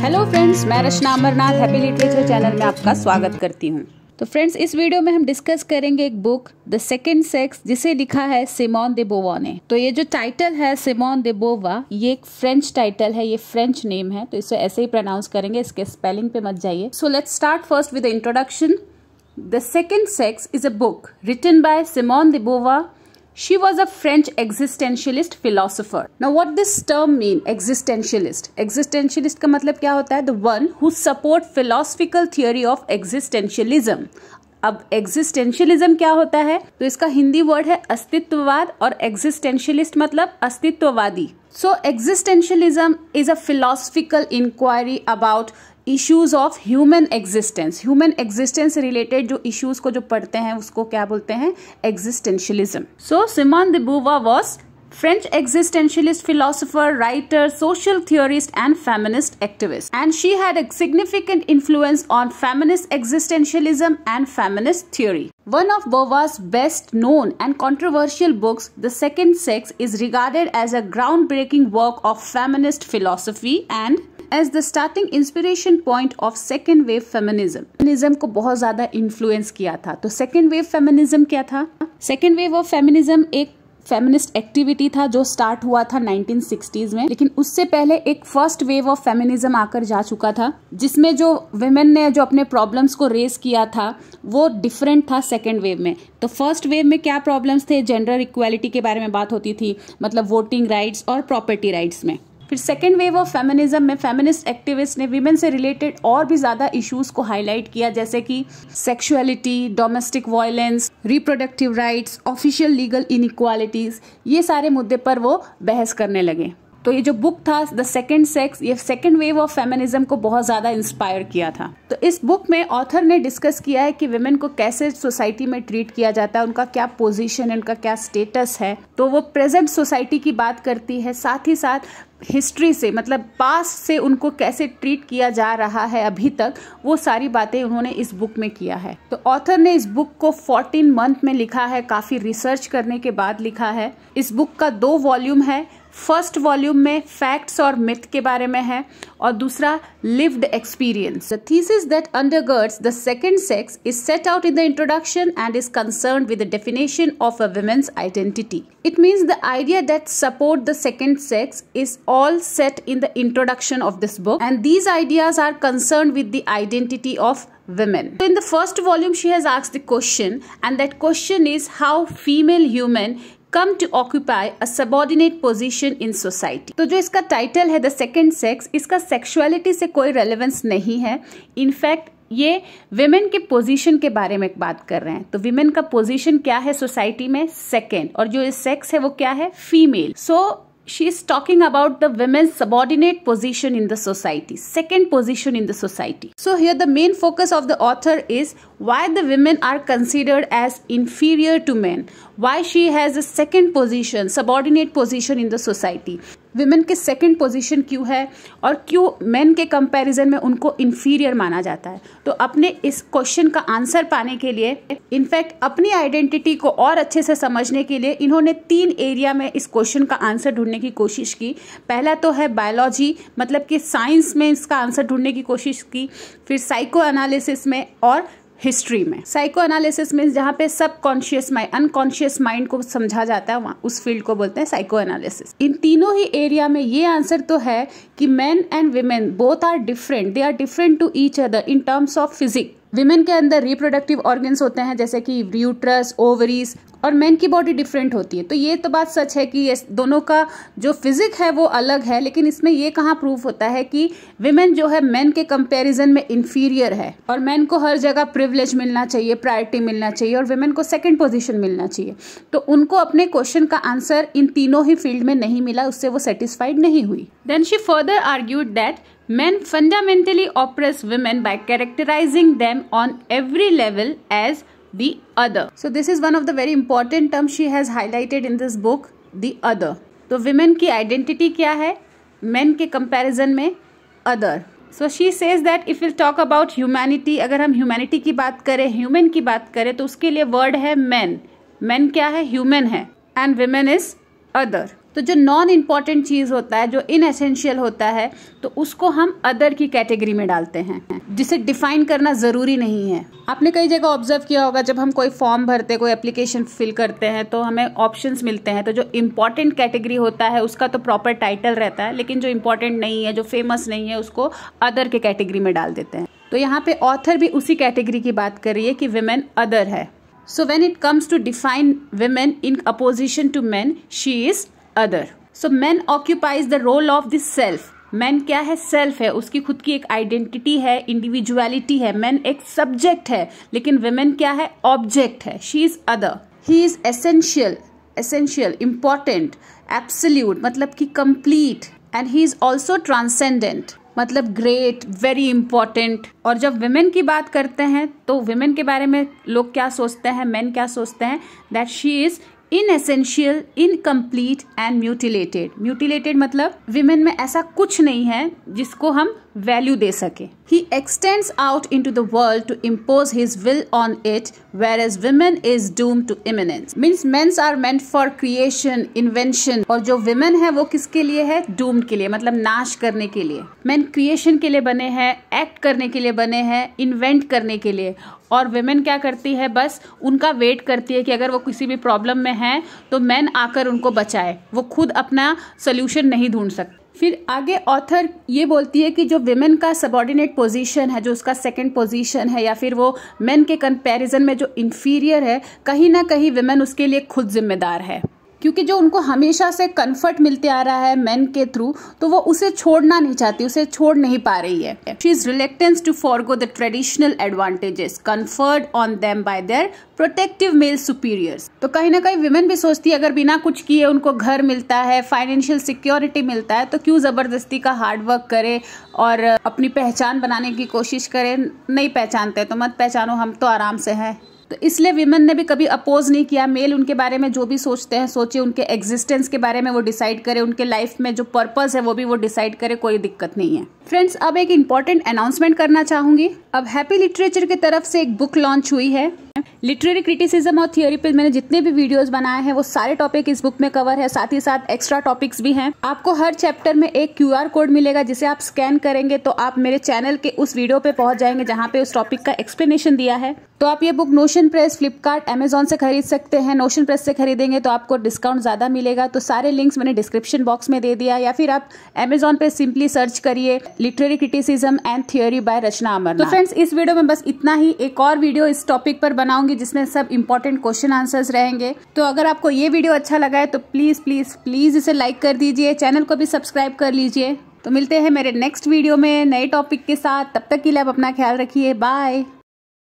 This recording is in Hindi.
हेलो फ्रेंड्स मैं Rachna Amarnath happy literature channel में आपका स्वागत करती हूँ तो फ्रेंड्स इस वीडियो में हम डिस्कस करेंगे एक बुक द सेकेंड सेक्स जिसे लिखा है सिमोन बोवा ने तो ये जो टाइटल है सिमोन दे बोवा ये एक फ्रेंच टाइटल है ये फ्रेंच नेम है तो इसे ऐसे ही प्रोनाउंस करेंगे इसके स्पेलिंग पे मत जाइए so let's start first with introduction the second sex is a book written by Simone Beauvoir She was a French existentialist philosopher. Now what this term mean existentialist? Existentialist ka matlab kya hota hai The one who support philosophical theory of existentialism. अब एग्जिस्टेंशियलिज्म क्या होता है तो इसका हिंदी वर्ड है अस्तित्ववाद और एग्जिस्टेंशियलिस्ट मतलब अस्तित्ववादी So, existentialism is a philosophical inquiry about issues of human existence human existence related जो इश्यूज को जो पढ़ते हैं उसको क्या बोलते हैं existentialism so Simone de Beauvoir was French existentialist philosopher, writer, social theorist, and feminist activist. And she had a significant influence on feminist existentialism and feminist theory. One of Bova's best known and controversial books, The Second Sex, is regarded as a groundbreaking work of feminist philosophy and as the starting inspiration point of second-wave feminism. Feminism को बहुत ज्यादा influence किया था तो second wave feminism क्या था Second wave of feminism एक फेमिनिस्ट एक्टिविटी था जो स्टार्ट हुआ था 1960s में लेकिन उससे पहले एक फर्स्ट वेव ऑफ फेमिनिज्म आकर जा चुका था जिसमें जो वेमेन ने जो अपने प्रॉब्लम्स को रेज किया था वो डिफरेंट था सेकेंड वेव में तो फर्स्ट वेव में क्या प्रॉब्लम्स थे जेंडर इक्वालिटी के बारे में बात होती थी मतलब वोटिंग राइट्स और प्रॉपर्टी राइट्स में फिर सेकेंड वेव ऑफ फेमिनिज्म में फेमिनिस्ट एक्टिविस्ट ने वीमेन से रिलेटेड और भी ज़्यादा इश्यूज को हाईलाइट किया जैसे कि sexuality domestic violence reproductive rights official legal inequalities ये सारे मुद्दे पर वो बहस करने लगे तो ये जो बुक था द सेकेंड सेक्स ये सेकेंड वेव ऑफ फेमिनिज्म को बहुत ज़्यादा इंस्पायर किया था तो इस बुक में ऑथर ने डिस्कस किया है कि वेमेन को कैसे सोसाइटी में ट्रीट किया जाता है उनका क्या पोजीशन है उनका क्या स्टेटस है तो वो प्रेजेंट सोसाइटी की बात करती है साथ ही साथ हिस्ट्री से मतलब पास से उनको कैसे ट्रीट किया जा रहा है अभी तक वो सारी बातें उन्होंने इस बुक में किया है तो ऑथर ने इस बुक को 14 मंथ में लिखा है काफ़ी रिसर्च करने के बाद लिखा है इस बुक का दो वॉल्यूम है फर्स्ट वॉल्यूम में फैक्ट्स और मिथ के बारे में है और दूसरा lived experience the thesis that undergirds the second sex is set out in the introduction and is concern with the definition of a women's identity it means the idea that support the second sex is all set in the introduction of this book and these ideas are concern with the identity of women. So in the first volume, she has asked the question, and that question is how female human come to occupy a subordinate position in society तो जो इसका टाइटल है द सेकेंड सेक्स इसका सेक्सुअलिटी से कोई रेलिवेंस नहीं है इनफैक्ट ये विमेन के पोजीशन के बारे में बात कर रहे हैं तो विमेन का पोजीशन क्या है सोसाइटी में सेकेंड और जो सेक्स है वो क्या है female so so, she is talking about the women's subordinate position in the society, second position in the society. So here the main focus of the author is why the women are considered as inferior to men, why she has a second position, subordinate position in the society. Women के सेकंड पोजीशन क्यों है और क्यों मेन के कंपैरिजन में उनको इन्फीरियर माना जाता है तो अपने इस क्वेश्चन का आंसर पाने के लिए इनफैक्ट अपनी आइडेंटिटी को और अच्छे से समझने के लिए इन्होंने तीन एरिया में इस क्वेश्चन का आंसर ढूंढने की कोशिश की पहला तो है बायोलॉजी मतलब कि साइंस में इसका आंसर ढूंढने की कोशिश की फिर साइको एनालिसिस में और हिस्ट्री में साइको एनालिसिस मीन्स जहाँ पे सब कॉन्शियस माइंड अनकॉन्शियस माइंड को समझा जाता है वहाँ उस फील्ड को बोलते हैं साइको एनालिसिस इन तीनों ही एरिया में ये आंसर तो है कि man and women both are different they are different to each other in terms of physique women के अंदर रिप्रोडक्टिव ऑर्गन्स होते हैं जैसे कि यूट्रस ओवरीज और मेन की बॉडी डिफरेंट होती है तो ये तो बात सच है कि ये दोनों का जो फिजिक है वो अलग है लेकिन इसमें ये कहाँ प्रूफ होता है कि विमेन जो है मेन के कंपैरिजन में इन्फीरियर है और मेन को हर जगह प्रिविलेज मिलना चाहिए प्रायोरिटी मिलना चाहिए और विमेन को सेकेंड पोजिशन मिलना चाहिए तो उनको अपने क्वेश्चन का आंसर इन तीनों ही फील्ड में नहीं मिला उससे वो सेटिस्फाइड नहीं हुई then she further argued that Men fundamentally oppress women by characterizing them on every level as the other. So, this is one of the very important term she has highlighted in this book, the other. तो women की identity क्या है men के comparison में other. So she says that if we'll talk about humanity अगर हम humanity की बात करें human की बात करें तो उसके लिए word है men men क्या है human है and women is other तो जो नॉन इम्पॉर्टेंट चीज़ होता है जो इन एसेंशियल होता है तो उसको हम अदर की कैटेगरी में डालते हैं जिसे डिफाइन करना ज़रूरी नहीं है आपने कई जगह ऑब्जर्व किया होगा जब हम कोई फॉर्म भरते कोई एप्लीकेशन फिल करते हैं तो हमें ऑप्शंस मिलते हैं तो जो इम्पॉर्टेंट कैटेगरी होता है उसका तो प्रॉपर टाइटल रहता है लेकिन जो इम्पॉर्टेंट नहीं है जो फेमस नहीं है उसको अदर के कैटेगरी में डाल देते हैं तो यहाँ पे ऑथर भी उसी कैटेगरी की बात कर रही है कि वेमेन अदर है so when it comes to define women in opposition to man she is other so man occupies the role of this self man क्या है सेल्फ है उसकी खुद की एक आइडेंटिटी है इंडिविजुअलिटी है मैन एक सब्जेक्ट है लेकिन वेमेन क्या है ऑब्जेक्ट है she is other he is essential essential important absolute मतलब कि complete and he is also transcendent मतलब ग्रेट वेरी इंपॉर्टेंट और जब वेमेन की बात करते हैं तो वेमेन के बारे में लोग क्या सोचते हैं मैन क्या सोचते हैं that she is inessential incomplete and mutilated mutilated मतलब विमेन में ऐसा कुछ नहीं है जिसको हम वैल्यू दे सके he extends out into the world to impose his will on it whereas woman is doom to immanence means men's are meant for creation invention और जो वुमेन है वो किसके लिए है डूम्ड के लिए मतलब नाश करने के लिए मैन क्रिएशन के लिए बने हैं एक्ट करने के लिए बने हैं इन्वेंट करने के लिए और वेमेन क्या करती है बस उनका वेट करती है कि अगर वो किसी भी प्रॉब्लम में है तो मैन आकर उनको बचाए वो खुद अपना सोल्यूशन नहीं ढूंढ सकते फिर आगे ऑथर ये बोलती है कि जो वेमेन का सबॉर्डिनेट पोजीशन है जो उसका सेकंड पोजीशन है या फिर वो मेन के कंपैरिजन में जो इन्फीरियर है कहीं ना कहीं वेमेन उसके लिए खुद जिम्मेदार है क्योंकि जो उनको हमेशा से कंफर्ट मिलते आ रहा है मैन के थ्रू तो वो उसे छोड़ना नहीं चाहती उसे छोड़ नहीं पा रही है she is reluctance to forgo the traditional advantages conferred on them by their protective male superiors तो कहीं ना कहीं विमेन भी सोचती है अगर बिना कुछ किए उनको घर मिलता है फाइनेंशियल सिक्योरिटी मिलता है तो क्यों ज़बरदस्ती का हार्ड वर्क करे और अपनी पहचान बनाने की कोशिश करे नहीं पहचानते तो मत पहचानो हम तो आराम से हैं तो इसलिए विमेन ने भी कभी अपोज नहीं किया मेल उनके बारे में जो भी सोचते हैं सोचे उनके एग्जिस्टेंस के बारे में वो डिसाइड करे उनके लाइफ में जो पर्पज है वो भी वो डिसाइड करे कोई दिक्कत नहीं है फ्रेंड्स अब एक इम्पॉर्टेंट अनाउंसमेंट करना चाहूंगी अब हैप्पी लिटरेचर की तरफ से एक बुक लॉन्च हुई है लिटरेरी क्रिटिसिज्म और थियोरी पे मैंने जितने भी वीडियोस बनाए हैं वो सारे टॉपिक इस बुक में कवर है साथ ही साथ एक्स्ट्रा टॉपिक्स भी हैं आपको हर चैप्टर में एक क्यूआर कोड मिलेगा जिसे आप स्कैन करेंगे तो आप मेरे चैनल के उस वीडियो पे पहुंच जाएंगे जहाँ पे उस टॉपिक का एक्सप्लेनेशन दिया है तो आप ये book Notion Press Flipkart Amazon से खरीद सकते हैं नोशन प्रेस से खरीदेंगे तो आपको डिस्काउंट ज़्यादा मिलेगा तो सारे लिंक्स मैंने डिस्क्रिप्शन बॉक्स में दे दिया या फिर आप एमेजॉन पे सिंपली सर्च करिए literary criticism and theory by Rachna Amar तो फ्रेंड्स इस वीडियो में बस इतना ही एक और वीडियो इस टॉपिक पर बनाऊंगी करूंगी जिसमें सब इंपॉर्टेंट क्वेश्चन आंसर्स रहेंगे तो अगर आपको ये वीडियो अच्छा लगा है तो प्लीज़ प्लीज़ प्लीज़ इसे लाइक कर दीजिए चैनल को भी सब्सक्राइब कर लीजिए तो मिलते हैं मेरे नेक्स्ट वीडियो में नए टॉपिक के साथ तब तक के लिए आप अपना ख्याल रखिए बाय